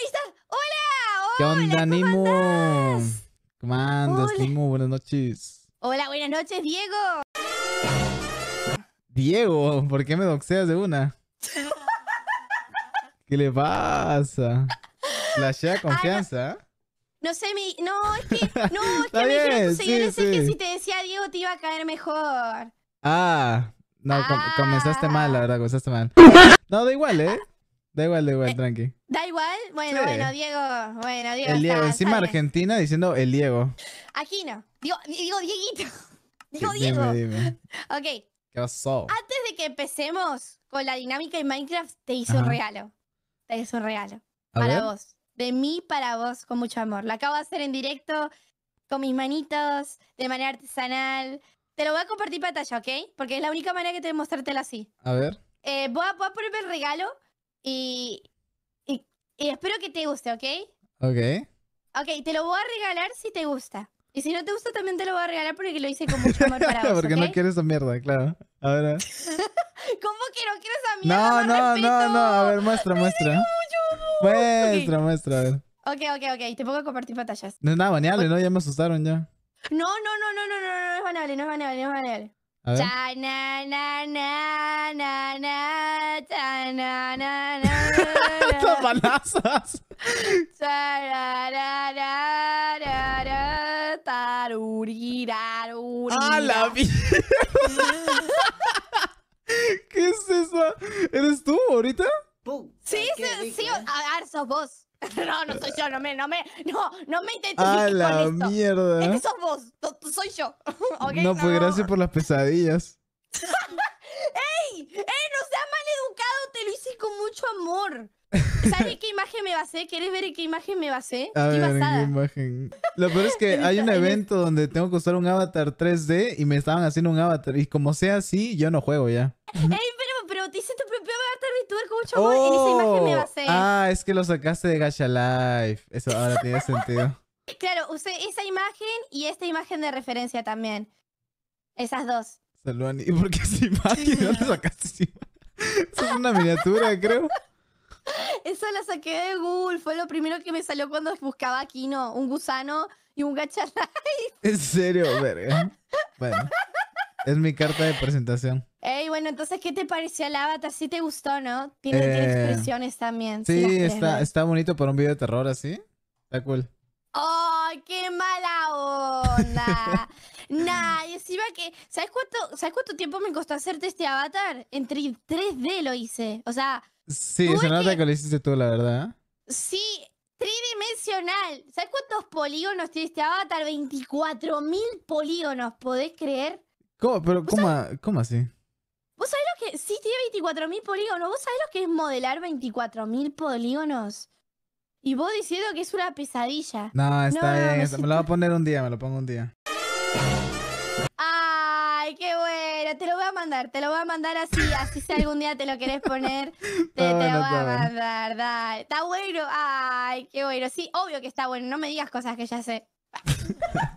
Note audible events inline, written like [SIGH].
ahí está. ¡Hola! ¡Hola! ¿Qué onda, Nimo? ¿Cómo andas, Hola. Buenas noches. Hola, buenas noches, Diego. Diego, ¿por qué me doxeas de una? [LAUGHS] ¿Qué le pasa? Flashea confianza. ¿ah? no. sé, mi... no, es que, [LAUGHS] no, es que me dijeron tus seguidores que si te decía Diego te iba a caer mejor. Ah, no, ah. comenzaste mal, la verdad, comenzaste mal. [LAUGHS] No, da igual, ¿eh? Da igual, da igual, eh, tranqui. Da igual, bueno, bueno, Diego, bueno, Diego. El Diego, encima Argentina diciendo el Diego. Aquí no, digo, digo Dieguito. Digo Diego. [LAUGHS] Ok. ¿Qué pasó? Antes de que empecemos con la dinámica en Minecraft, te hice un regalo. Te hice un regalo. para vos. De mí para vos, con mucho amor. Lo acabo de hacer en directo, con mis manitos, de manera artesanal. Te lo voy a compartir pantalla, ¿ok? Porque es la única manera que te voy mostrártelo así. A ver. Eh, voy, a, voy a ponerme el regalo y, y, espero que te guste, ¿ok? Ok. Ok, te lo voy a regalar si te gusta. Y si no te gusta, también te lo voy a regalar porque lo hice con mucho amor para [LAUGHS] vos. porque no quiero esa mierda, claro. A ver. [LAUGHS] ¿Cómo que no quiero esa mierda? No, no, no, no. A ver, muestra, muestra. Muestra, muestra, a ver. Ok, ok, ok. Te pongo a compartir pantallas. No es nada baneable, ¿no? Ya me asustaron ya. No, no, no, no, no, no, no, no es baneable, no es baneable, no es baneable. Cha, na, na, na, na, na. Estas [LAUGHS] balazas. ¿Qué es eso? ¿Eres tú ahorita? Sí, sí, ¿eh? sos [LAUGHS] No, no soy yo, no me, no me, no, no me soy yo. [LAUGHS] no, pues gracias por las pesadillas. ¿Sabes qué imagen me basé? ¿Quieres ver en qué imagen me basé? A ¿en qué imagen? Lo peor es que [LAUGHS] hay un evento donde tengo que usar un avatar 3D y me estaban haciendo un avatar. Y como sea así, yo no juego ya. ¡Ey, pero, pero te hice tu propio avatar virtual mucho amor Oh, en esa imagen me oh, basé. Ah, es que lo sacaste de Gacha Life. Eso ahora tiene sentido. [LAUGHS] Claro, usé esa imagen y esta imagen de referencia también. Esas dos. Saludan. ¿Y por qué esa imagen? ¿Dónde sacaste esa imagen? [LAUGHS] Es una miniatura, creo. Eso la saqué de Google, fue lo primero que me salió cuando buscaba aquí, ¿no? un gusano y un gacharray. [LAUGHS] ¿En serio, verga? Bueno, es mi carta de presentación. Ey, bueno, entonces, ¿qué te pareció el avatar? Sí te gustó, ¿no? Tiene, eh, expresiones también. Sí, está, bonito para un video de terror así. Está cool. ¡Ay, qué mala onda! nah, y encima que. ¿sabes cuánto, ¿Sabes cuánto tiempo me costó hacerte este avatar? Entre 3D lo hice. O sea, Sí, se nota que lo hiciste tú, la verdad. Sí, tridimensional. ¿Sabes cuántos polígonos tiene este avatar? 24.000 polígonos, ¿podés creer? ¿Cómo, pero, ¿cómo, así? ¿Vos sabés lo que...? Sí, tiene 24.000 polígonos. ¿Vos sabés lo que es modelar 24.000 polígonos? Y vos diciendo que es una pesadilla. No, está bien. me, lo voy a poner un día, me lo pongo un día. Ah, te lo voy a mandar, te lo voy a mandar así, así si algún día te lo querés poner, [LAUGHS] te, lo voy a mandar, dale. Está bueno, ay, qué bueno. Sí, obvio que está bueno, no me digas cosas que ya sé. [LAUGHS]